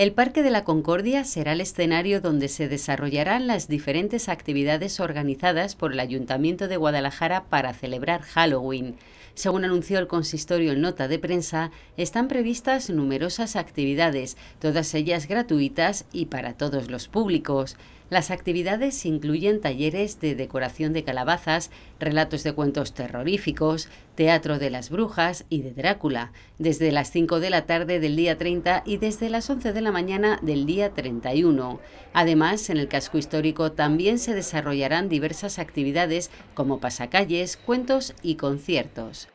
El Parque de la Concordia será el escenario donde se desarrollarán las diferentes actividades organizadas por el Ayuntamiento de Guadalajara para celebrar Halloween. Según anunció el consistorio en nota de prensa, están previstas numerosas actividades, todas ellas gratuitas y para todos los públicos. Las actividades incluyen talleres de decoración de calabazas, relatos de cuentos terroríficos, teatro de las brujas y de Drácula, desde las 5 de la tarde del día 30 y desde las 11 de la mañana del día 31. Además, en el casco histórico también se desarrollarán diversas actividades como pasacalles, cuentos y conciertos.